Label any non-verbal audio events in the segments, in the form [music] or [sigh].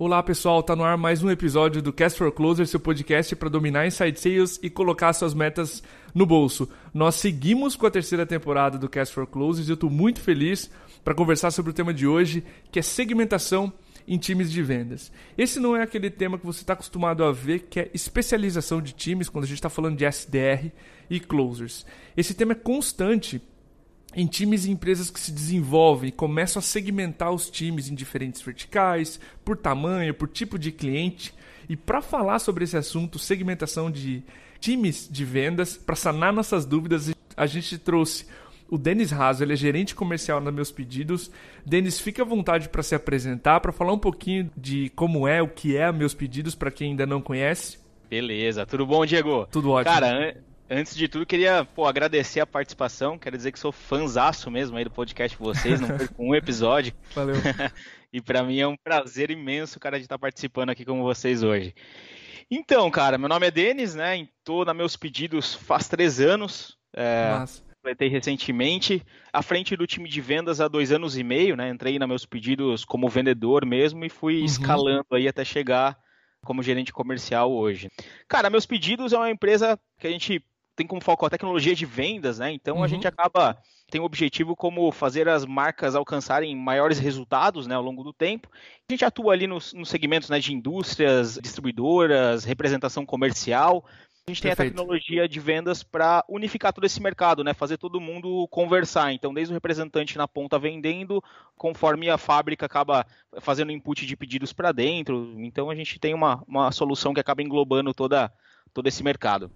Olá pessoal, tá no ar mais um episódio do Cast for Closer, seu podcast para dominar inside sales e colocar suas metas no bolso. Nós seguimos com a terceira temporada do Cast for Closers e eu estou muito feliz para conversar sobre o tema de hoje, que é segmentação em times de vendas. Esse não é aquele tema que você está acostumado a ver, que é especialização de times, quando a gente está falando de SDR e closers. Esse tema é constante em times e empresas que se desenvolvem e começam a segmentar os times em diferentes verticais, por tamanho, por tipo de cliente. E para falar sobre esse assunto, segmentação de times de vendas, para sanar nossas dúvidas, a gente trouxe o Denis Raso, ele é gerente comercial nos meus pedidos. Denis, fica à vontade para se apresentar, para falar um pouquinho de como é, o que é meus pedidos, para quem ainda não conhece. Beleza, tudo bom, Diego? Tudo ótimo. Cara, Antes de tudo, queria pô, agradecer a participação. Quero dizer que sou fanzaço mesmo aí do podcast de vocês, não perco um episódio. [laughs] Valeu. [laughs] e para mim é um prazer imenso, cara, de estar participando aqui com vocês hoje. Então, cara, meu nome é Denis, né? Estou na meus pedidos faz três anos. É, Massa. Completei recentemente. À frente do time de vendas há dois anos e meio, né? Entrei na meus pedidos como vendedor mesmo e fui uhum. escalando aí até chegar como gerente comercial hoje. Cara, meus pedidos é uma empresa que a gente tem como foco a tecnologia de vendas, né? Então uhum. a gente uhum. acaba tem um objetivo como fazer as marcas alcançarem maiores resultados né, ao longo do tempo. A gente atua ali nos, nos segmentos né, de indústrias, distribuidoras, representação comercial. A gente Perfeito. tem a tecnologia de vendas para unificar todo esse mercado, né? Fazer todo mundo conversar. Então, desde o representante na ponta vendendo, conforme a fábrica acaba fazendo input de pedidos para dentro. Então, a gente tem uma, uma solução que acaba englobando toda, todo esse mercado.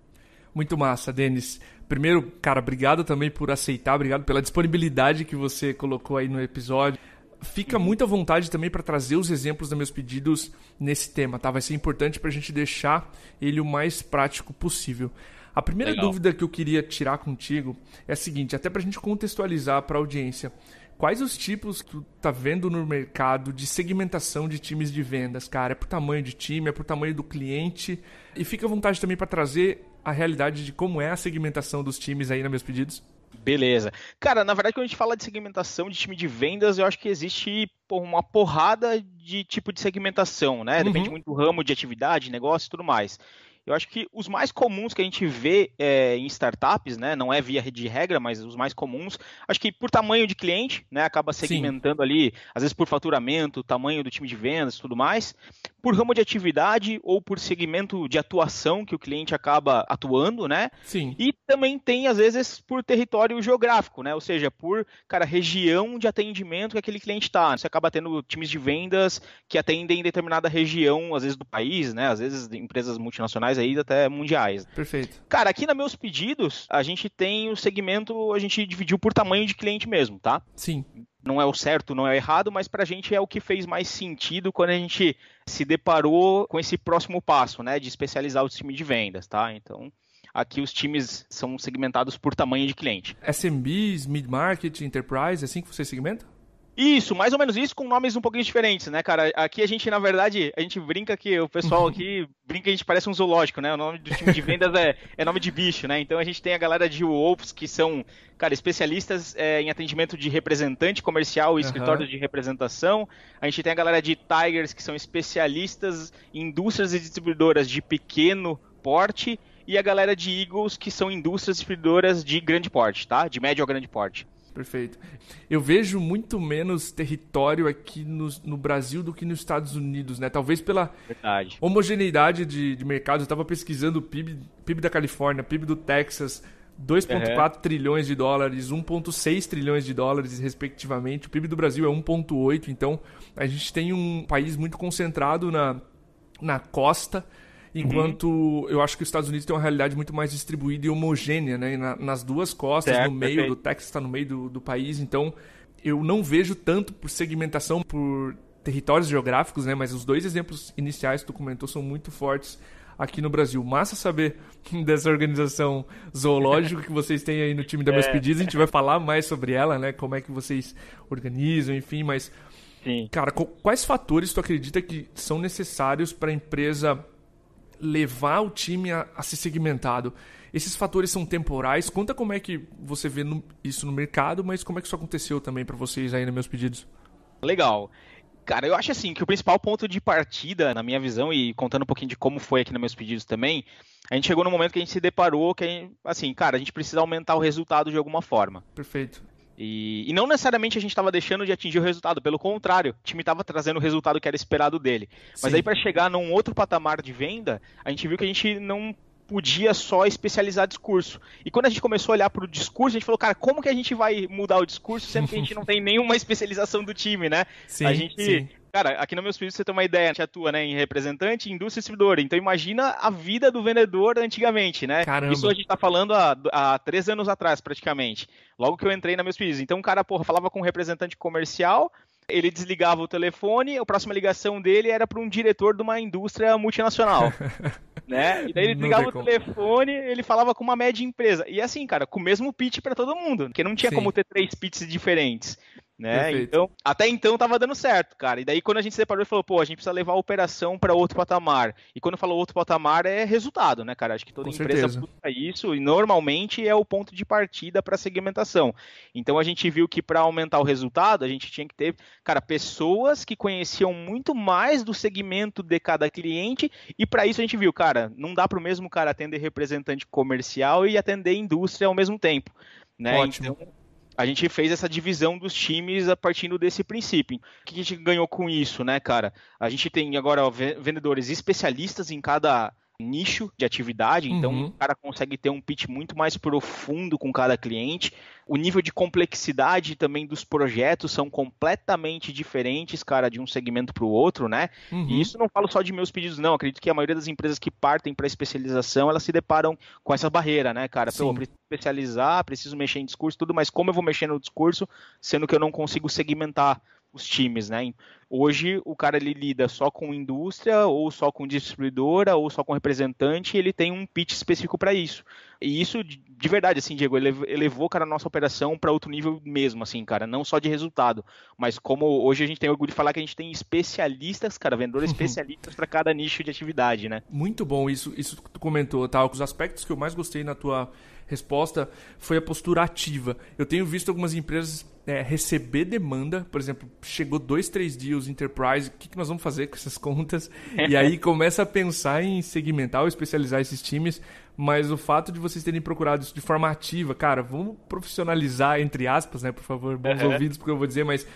Muito massa, Denis. Primeiro, cara, obrigado também por aceitar, obrigado pela disponibilidade que você colocou aí no episódio. Fica uhum. muito à vontade também para trazer os exemplos dos meus pedidos nesse tema, tá? Vai ser importante para a gente deixar ele o mais prático possível. A primeira Legal. dúvida que eu queria tirar contigo é a seguinte, até para a gente contextualizar para a audiência. Quais os tipos que tu tá vendo no mercado de segmentação de times de vendas, cara? É por tamanho de time, é por tamanho do cliente. E fica à vontade também para trazer a realidade de como é a segmentação dos times aí nos meus pedidos? Beleza. Cara, na verdade, quando a gente fala de segmentação de time de vendas, eu acho que existe uma porrada de tipo de segmentação, né? Uhum. Depende uhum. muito do ramo de atividade, negócio e tudo mais. Eu acho que os mais comuns que a gente vê é, em startups, né, não é via de regra, mas os mais comuns, acho que por tamanho de cliente, né, acaba segmentando Sim. ali, às vezes por faturamento, tamanho do time de vendas, tudo mais por ramo de atividade ou por segmento de atuação que o cliente acaba atuando, né? Sim. E também tem, às vezes, por território geográfico, né? Ou seja, por, cara, região de atendimento que aquele cliente está. Você acaba tendo times de vendas que atendem determinada região, às vezes do país, né? Às vezes empresas multinacionais aí, até mundiais. Perfeito. Cara, aqui na meus pedidos, a gente tem o segmento, a gente dividiu por tamanho de cliente mesmo, tá? Sim não é o certo, não é o errado, mas para a gente é o que fez mais sentido quando a gente se deparou com esse próximo passo, né, de especializar o time de vendas, tá? Então, aqui os times são segmentados por tamanho de cliente. SMBs, mid-market, enterprise, é assim que você segmenta? Isso, mais ou menos isso, com nomes um pouquinho diferentes, né, cara? Aqui a gente, na verdade, a gente brinca que o pessoal aqui [laughs] brinca que a gente parece um zoológico, né? O nome do time de vendas é, é nome de bicho, né? Então a gente tem a galera de Wolves, que são, cara, especialistas é, em atendimento de representante comercial e uhum. escritório de representação. A gente tem a galera de Tigers, que são especialistas em indústrias e distribuidoras de pequeno porte. E a galera de Eagles, que são indústrias e distribuidoras de grande porte, tá? De médio a grande porte. Perfeito. Eu vejo muito menos território aqui no, no, Brasil do que nos Estados Unidos, né? Talvez pela Verdade. homogeneidade de, de mercado. Eu estava pesquisando o PIB, PIB da Califórnia, PIB do Texas, 2,4 uhum. trilhões de dólares, 1,6 trilhões de dólares, respectivamente. O PIB do Brasil é 1,8. Então, a gente tem um país muito concentrado na, na costa Uhum. Enquanto uhum. eu acho que os Estados Unidos têm uma realidade muito mais distribuída e homogênea, né? Na, nas duas costas, certo, no meio perfeito. do Texas, está no meio do, do país. Então, eu não vejo tanto por segmentação, por territórios geográficos, né? Mas os dois exemplos iniciais que tu comentou são muito fortes aqui no Brasil. Massa saber [laughs] dessa organização zoológica que vocês têm aí no time da Meus [laughs] é. A gente vai falar mais sobre ela, né? Como é que vocês organizam, enfim, mas. Sim. Cara, quais fatores tu acredita que são necessários para a empresa levar o time a, a ser segmentado. Esses fatores são temporais. Conta como é que você vê no, isso no mercado, mas como é que isso aconteceu também para vocês aí nos meus pedidos. Legal. Cara, eu acho assim que o principal ponto de partida, na minha visão, e contando um pouquinho de como foi aqui nos meus pedidos também, a gente chegou no momento que a gente se deparou que, gente, assim, cara, a gente precisa aumentar o resultado de alguma forma. Perfeito. E, e, não necessariamente a gente estava deixando de atingir o resultado, pelo contrário, o time estava trazendo o resultado que era esperado dele. Mas Sim. aí, para chegar num outro patamar de venda, a gente viu que a gente não podia só especializar discurso. E quando a gente começou a olhar para o discurso, a gente falou, cara, como que a gente vai mudar o discurso sendo que a gente não tem nenhuma [laughs] especialização do time, né? Sim, a gente sim. Cara, aqui no Meus Pisos você tem uma ideia, a gente atua né, em representante, indústria e distribuidor. Então imagina a vida do vendedor antigamente, né? Caramba. Isso a gente tá falando há, há três anos atrás, praticamente. Logo que eu entrei na Meus Pisos, Então o cara, porra, falava com um representante comercial, ele desligava o telefone, a próxima ligação dele era para um diretor de uma indústria multinacional. [laughs] né? E daí ele desligava o telefone, ele falava com uma média empresa. E assim, cara, com o mesmo pitch para todo mundo, porque não tinha Sim. como ter três pitches diferentes. Né? Perfeito. Então, até então tava dando certo, cara. E daí quando a gente separou e falou, pô, a gente precisa levar a operação para outro patamar. E quando falou outro patamar é resultado, né, cara? Acho que toda Com empresa busca isso e normalmente é o ponto de partida para segmentação. Então a gente viu que para aumentar o resultado, a gente tinha que ter, cara, pessoas que conheciam muito mais do segmento de cada cliente e para isso a gente viu, cara, não dá para o mesmo cara atender representante comercial e atender indústria ao mesmo tempo, né? Ótimo. Então, a gente fez essa divisão dos times a partir desse princípio. O que a gente ganhou com isso, né, cara? A gente tem agora vendedores especialistas em cada nicho de atividade, então uhum. o cara consegue ter um pitch muito mais profundo com cada cliente. O nível de complexidade também dos projetos são completamente diferentes, cara, de um segmento para o outro, né? Uhum. E isso não falo só de meus pedidos, não. Acredito que a maioria das empresas que partem para especialização, elas se deparam com essa barreira, né, cara? Sim. eu preciso especializar, preciso mexer em discurso, tudo, mas como eu vou mexer no discurso, sendo que eu não consigo segmentar? os times, né? Hoje o cara ele lida só com indústria, ou só com distribuidora, ou só com representante, e ele tem um pitch específico para isso e isso de verdade, assim, Diego, elevou, cara, a nossa operação para outro nível mesmo, assim, cara, não só de resultado, mas como hoje a gente tem orgulho de falar que a gente tem especialistas, cara, vendedores uhum. especialistas para cada nicho de atividade, né? Muito bom isso, isso que tu comentou, tá? Os aspectos que eu mais gostei na tua resposta foi a postura ativa. Eu tenho visto algumas empresas é, receber demanda, por exemplo, chegou dois, três dias enterprise, o que, que nós vamos fazer com essas [laughs] contas? E aí começa a pensar em segmentar ou especializar esses times mas o fato de vocês terem procurado isso de forma ativa, cara, vamos profissionalizar, entre aspas, né? Por favor, bons uhum. ouvidos, porque eu vou dizer, mas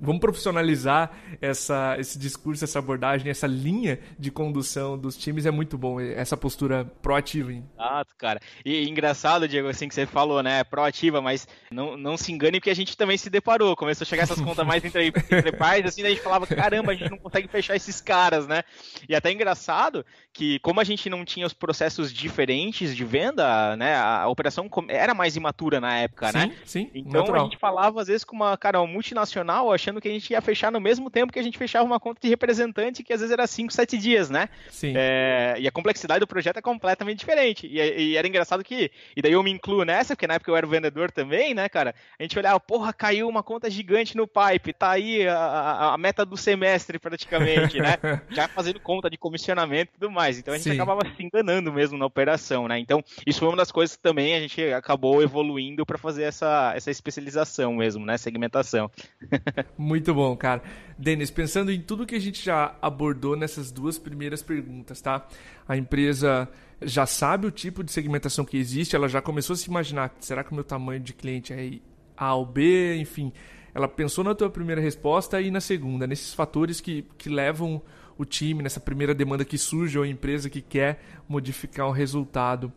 Vamos profissionalizar essa, esse discurso, essa abordagem, essa linha de condução dos times é muito bom, essa postura proativa. Hein? Ah, cara. E engraçado, Diego, assim que você falou, né? Proativa, mas não, não se engane porque a gente também se deparou. Começou a chegar essas contas mais entre, entre pais, assim, a gente falava, caramba, a gente não consegue fechar esses caras, né? E até engraçado que, como a gente não tinha os processos diferentes de venda, né? A operação era mais imatura na época, sim, né? Sim, Então natural. a gente falava, às vezes, com uma, cara, uma multinacional, achando que a gente ia fechar no mesmo tempo que a gente fechava uma conta de representante, que às vezes era 5, 7 dias, né? Sim. É, e a complexidade do projeto é completamente diferente. E, e, era engraçado que. E daí eu me incluo nessa, porque na época eu era vendedor também, né, cara? A gente olhava, porra, caiu uma conta gigante no pipe, tá aí a, a, a meta do semestre praticamente, né? [laughs] Já fazendo conta de comissionamento e tudo mais. Então a gente Sim. acabava se enganando mesmo na operação, né? Então, isso foi uma das coisas que também a gente acabou evoluindo para fazer essa, essa especialização mesmo, né? Segmentação. [laughs] Muito bom, cara. Denis, pensando em tudo que a gente já abordou nessas duas primeiras perguntas, tá? A empresa já sabe o tipo de segmentação que existe, ela já começou a se imaginar, será que o meu tamanho de cliente é A ou B, enfim. Ela pensou na tua primeira resposta e na segunda, nesses fatores que, que levam o time, nessa primeira demanda que surge ou a empresa que quer modificar o resultado.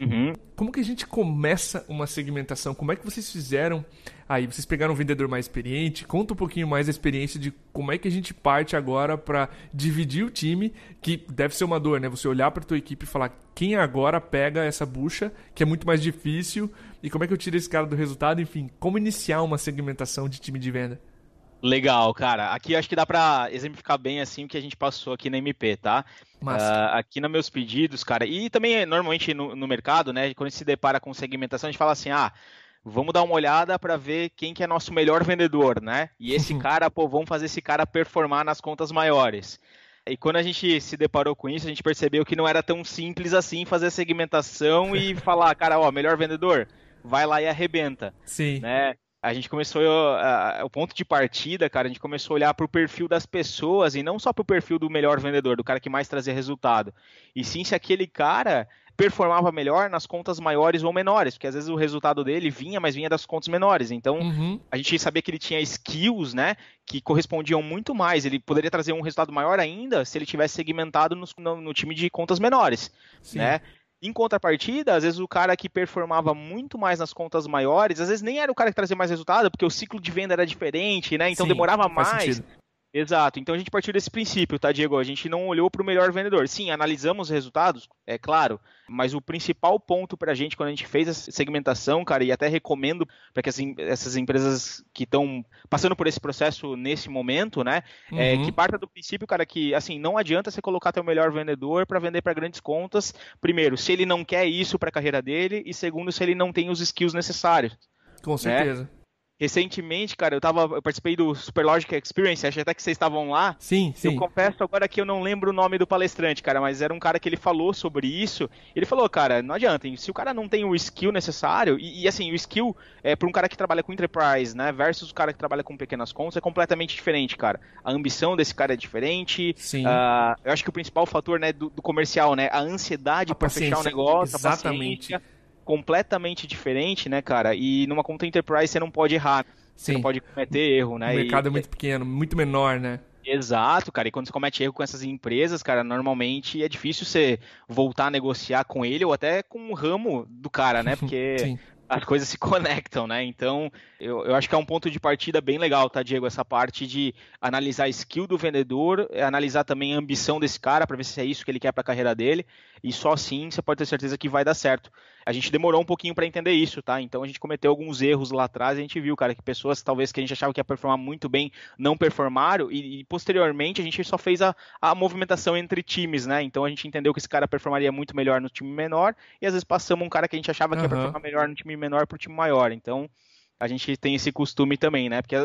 Uhum. Como que a gente começa uma segmentação? Como é que vocês fizeram Aí vocês pegaram um vendedor mais experiente, conta um pouquinho mais a experiência de como é que a gente parte agora para dividir o time, que deve ser uma dor, né? Você olhar para tua equipe e falar quem agora pega essa bucha, que é muito mais difícil, e como é que eu tiro esse cara do resultado, enfim, como iniciar uma segmentação de time de venda? Legal, cara. Aqui acho que dá para exemplificar bem assim o que a gente passou aqui na MP, tá? Mas... Uh, ah, aqui nos meus pedidos, cara, e também eh, normalmente no, no mercado, né? Quando a gente se depara com segmentação, a gente fala assim, ah, vamos dar uma olhada para ver quem que é nosso melhor vendedor, né? E esse [laughs] cara, pô, vamos fazer esse cara performar nas contas maiores. E quando a gente se deparou com isso, a gente percebeu que não era tão simples assim fazer a segmentação e [laughs] falar, cara, ó, melhor vendedor, vai lá e arrebenta. Sim. Né? A gente começou, uh, o ponto de partida, cara, a gente começou a olhar para o perfil das pessoas e não só para o perfil do melhor vendedor, do cara que mais trazia resultado. E sim se aquele cara performava melhor nas contas maiores ou menores, porque às vezes o resultado dele vinha, mas vinha das contas menores. Então, uhum. a gente sabia que ele tinha skills, né, que correspondiam muito mais. Ele poderia trazer um resultado maior ainda se ele tivesse segmentado no, no, no time de contas menores, Sim. né? Em contrapartida, às vezes o cara que performava muito mais nas contas maiores, às vezes nem era o cara que trazia mais resultado, porque o ciclo de venda era diferente, né? Então Sim, demorava mais. Sentido. Exato. Então a gente partiu desse princípio, tá, Diego? A gente não olhou para o melhor vendedor. Sim, analisamos os resultados, é claro, mas o principal ponto para a gente quando a gente fez essa segmentação, cara, e até recomendo para que essas empresas que estão passando por esse processo nesse momento, né, é, uhum. é, que parta do princípio, cara, que assim não adianta você colocar teu melhor vendedor para vender para grandes contas. Primeiro, se ele não quer isso para a carreira dele, e segundo, se ele não tem os skills necessários. Com né? certeza. Né? Recentemente, cara, eu tava. Eu participei do Logic Experience, acho até que vocês estavam lá. Sim, sim. Eu confesso agora que eu não lembro o nome do palestrante, cara, mas era um cara que ele falou sobre isso. Ele falou, cara, não adianta, se o cara não tem o skill necessário, e, e assim, o skill é para um cara que trabalha com enterprise, né? Versus o cara que trabalha com pequenas contas, é completamente diferente, cara. A ambição desse cara é diferente. Sim. Uh, eu acho que o principal fator, né, do, do comercial, né? A ansiedade para fechar o negócio. Exatamente. A paciência completamente diferente, né, cara? E numa conta enterprise você não pode errar. Sim. Né? Você não pode cometer erro, né? O mercado é e... é muito pequeno, muito menor, né? Exato, cara. E quando você comete erro com essas empresas, cara, normalmente é difícil você voltar a negociar com ele ou até com o ramo do cara, né? [laughs] Porque as coisas se [laughs] conectam, né? Então, eu, eu acho que é um ponto de partida bem legal, tá, Diego? Essa parte de analisar a skill do vendedor, é, analisar também a ambição desse cara para ver se é isso que ele quer para a carreira dele, e só assim você pode ter certeza que vai dar certo. A gente demorou um pouquinho para entender isso, tá? Então, a gente cometeu alguns erros lá atrás, a gente viu, cara, que pessoas talvez que a gente achava que ia performar muito bem não performaram, e, e posteriormente a gente só fez a, a movimentação entre times, né? Então, a gente entendeu que esse cara performaria muito melhor no time menor, e às vezes passamos um cara que a gente achava que uhum. ia performar melhor no time time menor para o time maior. Então, a gente tem esse costume também, né? Porque,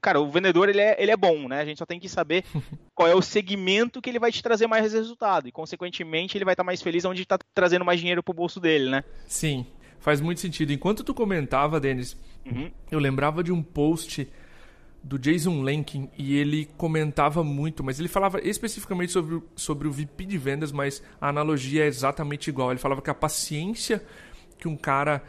cara, o vendedor ele é, ele é bom, né? A gente só tem que saber [laughs] qual é o segmento que ele vai te trazer mais resultado. E, consequentemente, ele vai estar tá mais feliz onde está trazendo mais dinheiro para o bolso dele, né? Sim, faz muito sentido. Enquanto tu comentava, Denis, uhum. eu lembrava de um post do Jason Lenkin e ele comentava muito, mas ele falava especificamente sobre, sobre o VP de vendas, mas a analogia é exatamente igual. Ele falava que a paciência que um cara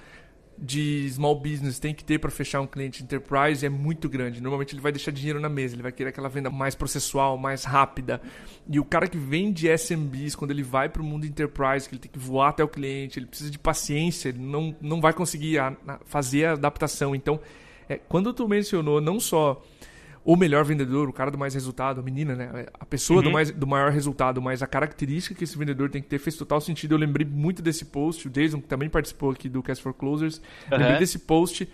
de small business tem que ter para fechar um cliente enterprise é muito grande. Normalmente ele vai deixar dinheiro na mesa, ele vai querer aquela venda mais processual, mais rápida. E o cara que vende SMBs, quando ele vai para o mundo enterprise, que ele tem que voar até o cliente, ele precisa de paciência, ele não, não vai conseguir a, a fazer a adaptação. Então, é, quando tu mencionou não só o melhor vendedor, o cara do mais resultado, a menina, né? A pessoa uhum. do, mais, do maior resultado, mas a característica que esse vendedor tem que ter fez total sentido. Eu lembrei muito desse post, o Jason, que também participou aqui do Cast for Closers, uhum. lembrei desse post,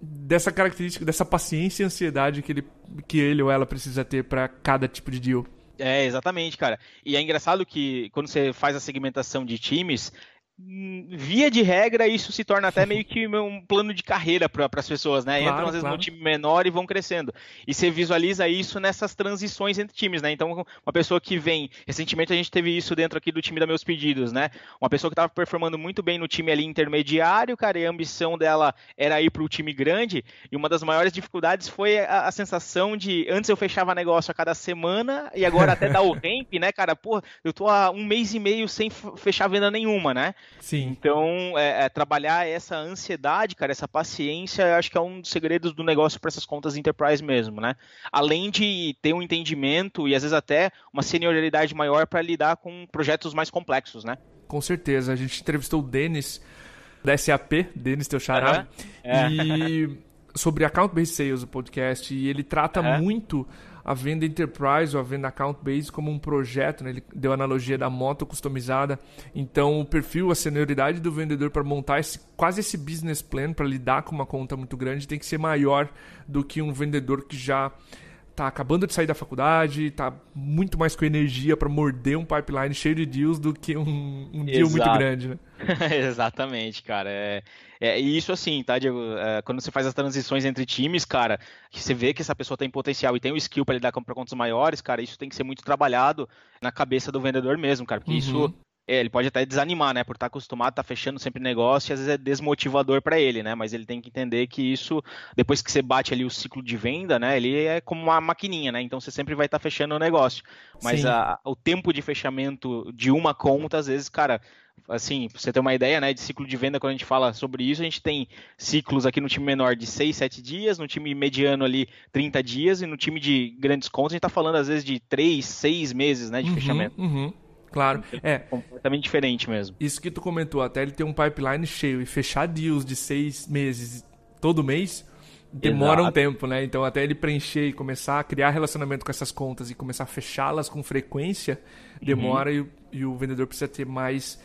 dessa característica, dessa paciência e ansiedade que ele, que ele ou ela precisa ter para cada tipo de deal. É, exatamente, cara. E é engraçado que quando você faz a segmentação de times, Hum, via de regra, isso se torna até meio que um plano de carreira para as pessoas, né? Claro, Entram às vezes claro. no time menor e vão crescendo. E você visualiza isso nessas transições entre times, né? Então, uma pessoa que vem. Recentemente a gente teve isso dentro aqui do time da Meus Pedidos, né? Uma pessoa que estava performando muito bem no time ali intermediário, cara, e a ambição dela era ir para o time grande. E uma das maiores dificuldades foi a, a, sensação de. Antes eu fechava negócio a cada semana e agora até dá o ramp, [laughs] né, cara? Porra, eu tô há um mês e meio sem fechar venda nenhuma, né? Sim. Então, é, é, trabalhar essa ansiedade, cara, essa paciência, acho que é um dos segredos do negócio para essas contas enterprise mesmo, né? Além de ter um entendimento e às vezes até uma senioridade maior para lidar com projetos mais complexos, né? Com certeza. A gente entrevistou o Denis da SAP, Denis Teu Xará, é. e sobre account-based sales, o podcast, e ele trata uhum. muito a venda enterprise ou a venda account base como um projeto, né? ele deu a analogia da moto customizada. Então, o perfil, a senioridade do vendedor para montar esse, quase esse business plan para lidar com uma conta muito grande tem que ser maior do que um vendedor que já tá acabando de sair da faculdade, tá muito mais com energia para morder um pipeline cheio de deals do que um, um deal muito grande, né? [laughs] Exatamente, cara. É, é isso assim, tá, Diego? É, quando você faz as transições entre times, cara, você vê que essa pessoa tem potencial e tem o skill para lidar com contas maiores, cara, isso tem que ser muito trabalhado na cabeça do vendedor mesmo, cara, porque uhum. isso é, ele pode até desanimar, né? Por estar tá acostumado, estar tá fechando sempre negócio, e às vezes é desmotivador para ele, né? Mas ele tem que entender que isso, depois que você bate ali o ciclo de venda, né? Ele é como uma maquininha, né? Então você sempre vai estar tá fechando o negócio. Mas a, o tempo de fechamento de uma conta, às vezes, cara, assim, pra você ter uma ideia, né, de ciclo de venda, quando a gente fala sobre isso, a gente tem ciclos aqui no time menor de 6, 7 dias, no time mediano ali 30 dias, e no time de grandes contas a gente tá falando às vezes de 3, 6 meses, né, de uhum, fechamento. Uhum. Claro, é, é. Completamente diferente mesmo. Isso que tu comentou, até ele ter um pipeline cheio e fechar deals de seis meses todo mês demora Exato. um tempo, né? Então até ele preencher e começar a criar relacionamento com essas contas e começar a fechá-las com frequência uhum. demora uhum. e, e o vendedor precisa ter mais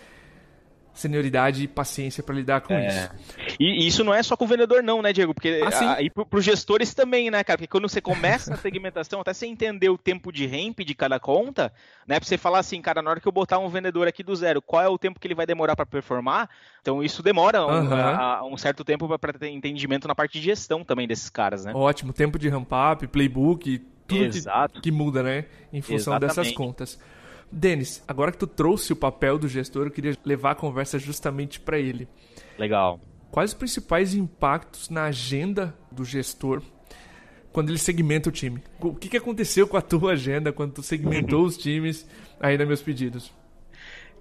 senioridade e paciência para lidar com é. isso. E, isso não é só com o vendedor não, né, Diego? Porque ah, aí para os gestores também, né, cara? Porque quando você começa a [laughs] segmentação, até você entender o tempo de ramp de cada conta, né, para você falar assim, cara, na hora que eu botar um vendedor aqui do zero, qual é o tempo que ele vai demorar para performar? Então isso demora um, a, a, um certo tempo para ter entendimento na parte de gestão também desses caras, né? Ótimo, tempo de ramp up, playbook, tudo que, que, muda, né, em função Exatamente. dessas contas. Denis, agora que tu trouxe o papel do gestor, eu queria levar a conversa justamente para ele. Legal. Quais os principais impactos na agenda do gestor quando ele segmenta o time? O que, que aconteceu com a tua agenda quando tu segmentou os times aí nos meus pedidos?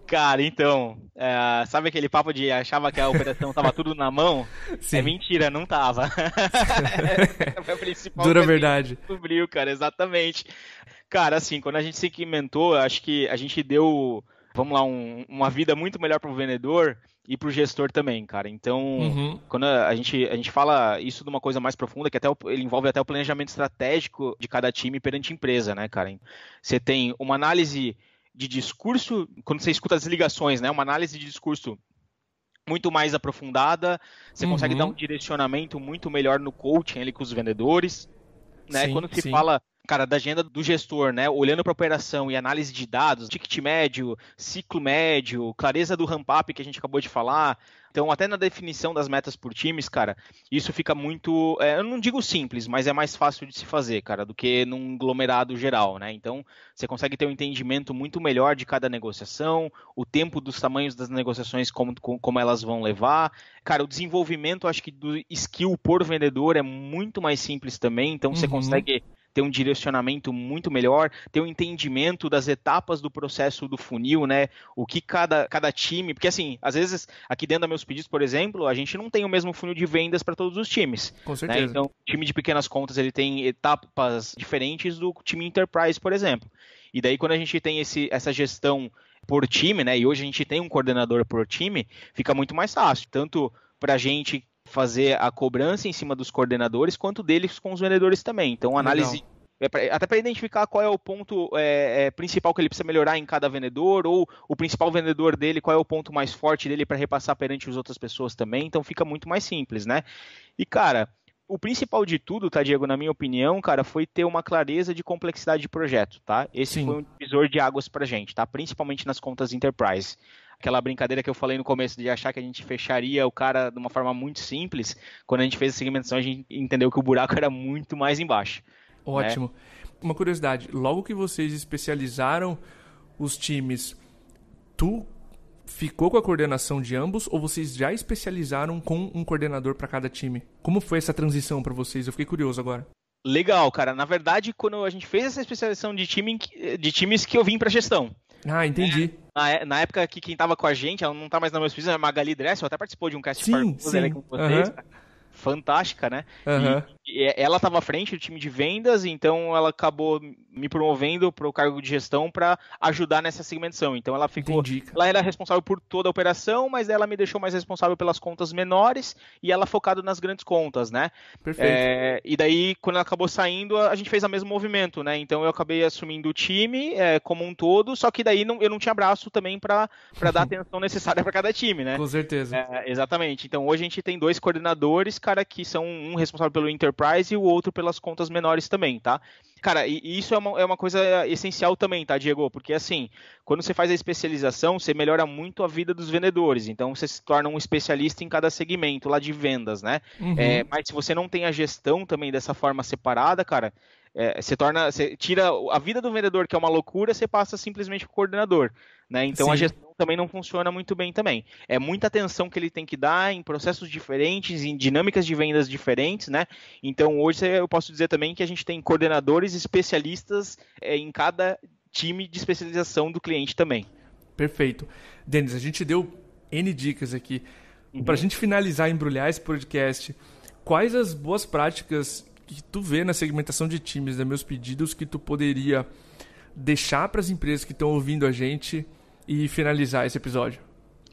Cara, então, é, sabe aquele papo de achava que a operação tava tudo na mão? [laughs] É Sim. É mentira, não tava. é, [laughs] [laughs] foi a principal Dura verdade. Descobriu, cara, exatamente. Cara, assim, quando a gente se segmentou, acho que a gente deu, vamos lá, um, uma vida muito melhor para o vendedor e para o gestor também, cara. Então, uhum. quando a gente, a gente fala isso de uma coisa mais profunda, que até o, ele envolve até o planejamento estratégico de cada time perante a empresa, né, cara? Você tem uma análise de discurso, quando você escuta as ligações, né? Uma análise de discurso muito mais aprofundada, você uhum. consegue dar uhum. um direcionamento muito melhor no coaching ali com os vendedores. Né? Sim, Quando se sim. fala cara, da agenda do gestor, né? Olhando para operação e análise de dados, ticket médio, ciclo médio, clareza do ramp-up que a gente acabou de falar. Então, até na definição das metas por times, cara, isso fica muito. É, eu não digo simples, mas é mais fácil de se fazer, cara, do que num aglomerado geral, né? Então, você consegue ter um entendimento muito melhor de cada negociação, o tempo dos tamanhos das negociações, como, como elas vão levar. Cara, o desenvolvimento, acho que do skill por vendedor é muito mais simples também, então você uhum. consegue ter um direcionamento muito melhor, ter um entendimento das etapas do processo do funil, né? O que cada, cada time. Porque, assim, às vezes, aqui dentro da meus pedidos, por exemplo, a gente não tem o mesmo funil de vendas para todos os times. Com né? certeza. Né? Então, o time de pequenas contas ele tem etapas diferentes do time enterprise, por exemplo. E daí, quando a gente tem esse, essa gestão por time, né? E hoje a gente tem um coordenador por time, fica muito mais fácil. Tanto para a gente fazer a cobrança em cima dos coordenadores, quanto deles com os vendedores também. Então, análise. Legal. É até para identificar qual é o ponto é, é, principal que ele precisa melhorar em cada vendedor, ou o principal vendedor dele, qual é o ponto mais forte dele para repassar perante as outras pessoas também. Então fica muito mais simples, né? E, cara, o principal de tudo, tá, Diego, na minha opinião, cara, foi ter uma clareza de complexidade de projeto, tá? Esse Sim. foi um divisor de águas para gente, tá? Principalmente nas contas Enterprise aquela brincadeira que eu falei no começo de achar que a gente fecharia o cara de uma forma muito simples, quando a gente fez a segmentação, a gente entendeu que o buraco [laughs] era muito mais embaixo. Né? Ótimo. Né? Uma curiosidade, logo que vocês especializaram os times, tu ficou com a coordenação de ambos ou vocês já especializaram com um coordenador para cada time? Como foi essa transição para vocês? Eu fiquei curioso agora. Legal, cara. Na verdade, quando a gente fez essa especialização de, time, de times que eu vim para gestão, ah, né? entendi. É. Na, na, época que quem tava com a gente, ela não tá mais na minha é a Magali Dressel até participou de um cast sim, sim. com vocês. Uhum fantástica, né? Uhum. E, e, é, ela estava à frente do time de vendas, então ela acabou me promovendo para o cargo de gestão para ajudar nessa segmentação. Então ela ficou, Entendi. ela era responsável por toda a operação, mas ela me deixou mais responsável pelas contas menores e ela focado nas grandes contas, né? Perfeito. É, e daí quando ela acabou saindo, a gente fez o mesmo movimento, né? Então eu acabei assumindo o time é, como um todo, só que daí não, eu não tinha braço também para dar a [laughs] atenção necessária para cada time, né? Com certeza. É, exatamente. Então hoje a gente tem dois coordenadores cara, que são um responsável pelo Enterprise e o outro pelas contas menores também, tá? Cara, e isso é uma, é uma coisa essencial também, tá, Diego? Porque assim, quando você faz a especialização, você melhora muito a vida dos vendedores. Então você se torna um especialista em cada segmento lá de vendas, né? Uhum. É, mas se você não tem a gestão também dessa forma separada, cara, é, você torna, você tira a vida do vendedor que é uma loucura, você passa simplesmente para o coordenador, né? Então Sim. a gestão também não funciona muito bem também. É muita atenção que ele tem que dar em processos diferentes, em dinâmicas de vendas diferentes, né? Então hoje eu posso dizer também que a gente tem coordenadores especialistas é, em cada time de especialização do cliente também. Perfeito. Denis, a gente deu N dicas aqui. Uhum. Para a gente finalizar, embrulhar esse podcast, quais as boas práticas que tu vê na segmentação de times, né? meus pedidos que tu poderia deixar para as empresas que estão ouvindo a gente e finalizar esse episódio.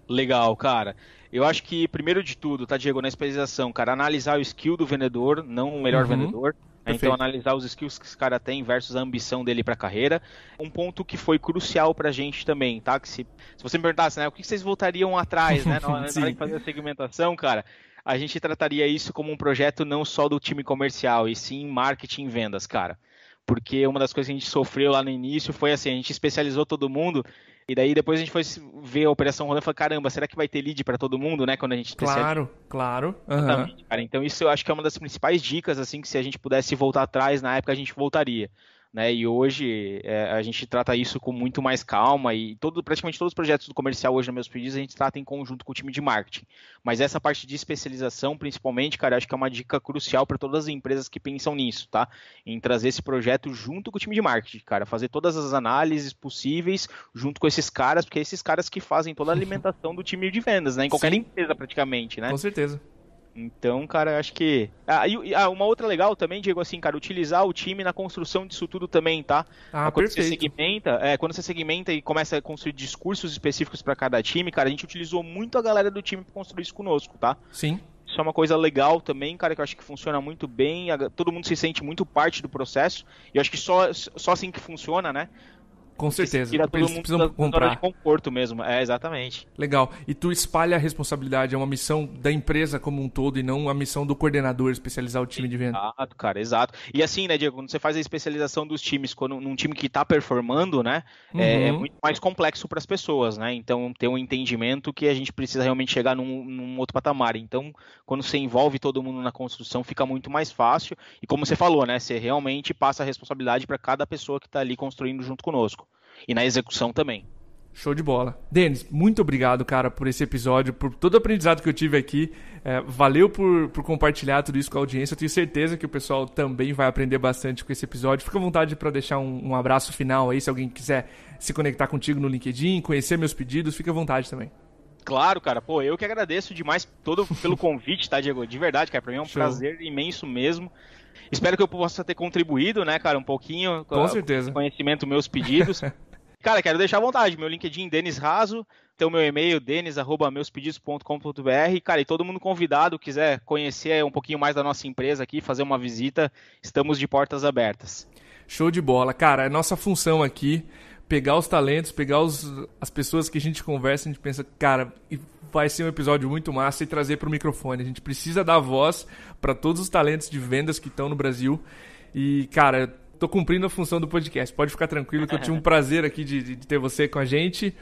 Legal, cara. Eu acho que, primeiro de tudo, tá, Diego, na especialização, cara, analisar o skill do vendedor, não o melhor uhum. vendedor. Né? Então, analisar os skills que esse cara tem versus a ambição dele para a carreira. Um ponto que foi crucial para a gente também, tá? Que se, se você me perguntasse, né, o que vocês voltariam atrás, né, [laughs] na hora de fazer a segmentação, cara, a gente trataria isso como um projeto não só do time comercial, e sim marketing e vendas, cara. Porque uma das coisas que a gente sofreu lá no início foi assim, a gente especializou todo mundo e daí depois a gente foi ver a Operação Rolando e falou, caramba, será que vai ter lead para todo mundo, né? Quando a gente Claro, claro. Uhum. Cara, então isso eu acho que é uma das principais dicas, assim, que se a gente pudesse voltar atrás, na época a gente voltaria. Né? E hoje é, a gente trata isso com muito mais calma e todo, praticamente todos os projetos do comercial hoje, na meus pedidos, a gente trata em conjunto com o time de marketing. Mas essa parte de especialização, principalmente, cara, acho que é uma dica crucial para todas as empresas que pensam nisso, tá? Em trazer esse projeto junto com o time de marketing, cara, fazer todas as análises possíveis junto com esses caras, porque é esses caras que fazem toda a [laughs] alimentação do time de vendas, né? Em qualquer Sim. empresa praticamente, né? Com certeza. Então, cara, acho que. Ah, e, ah, uma outra legal também, Diego, assim, cara, utilizar o time na construção disso tudo também, tá? Ah, quando perfeito. você segmenta, é, quando você segmenta e começa a construir discursos específicos para cada time, cara, a gente utilizou muito a galera do time pra construir isso conosco, tá? Sim. Isso é uma coisa legal também, cara, que eu acho que funciona muito bem. Todo mundo se sente muito parte do processo. E eu acho que só, só assim que funciona, né? Com certeza. Tira todo eles mundo precisam da, comprar. De conforto mesmo, é exatamente. Legal. E tu espalha a responsabilidade, é uma missão da empresa como um todo e não a missão do coordenador especializar o time exato, de venda. Exato, cara, exato. E assim, né, Diego, quando você faz a especialização dos times, quando num time que está performando, né, é, é uhum. é, muito mais complexo para as pessoas, né? Então ter um entendimento que a gente precisa realmente chegar num, num outro patamar. Então, quando você envolve todo mundo na construção, fica muito mais fácil. E como você falou, né, você realmente passa a responsabilidade para cada pessoa que está ali construindo junto conosco e na execução também. Show de bola. Denis, muito obrigado, cara, por esse episódio, por todo o aprendizado que eu tive aqui. É, valeu por, por compartilhar tudo isso com a audiência. Eu tenho certeza que o pessoal também vai aprender bastante com esse episódio. Fica à vontade para deixar um, um, abraço final aí, se alguém quiser se conectar contigo no LinkedIn, conhecer meus pedidos, fica à vontade também. Claro, cara. Pô, eu que agradeço demais todo pelo [laughs] convite, tá, Diego? De verdade, cara, para mim é um Show. prazer imenso mesmo. Espero que eu possa ter contribuído, né, cara, um pouquinho com, com certeza. conhecimento meus pedidos. [laughs] Cara, quero deixar à vontade. Meu LinkedIn, Denis Raso. Tem o meu e-mail, denis.meuspedidos.com.br. Cara, e todo mundo convidado quiser conhecer um pouquinho mais da nossa empresa aqui, fazer uma visita, estamos de portas abertas. Show de bola. Cara, É nossa função aqui pegar os talentos, pegar os, as pessoas que a gente conversa, a gente pensa, cara, vai ser um episódio muito massa e trazer para o microfone. A gente precisa dar voz para todos os talentos de vendas que estão no Brasil. E, cara, tô cumprindo a função do podcast. Pode ficar tranquilo que eu tive um prazer aqui de, de ter você com a gente.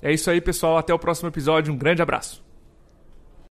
É isso aí, pessoal. Até o próximo episódio. Um grande abraço.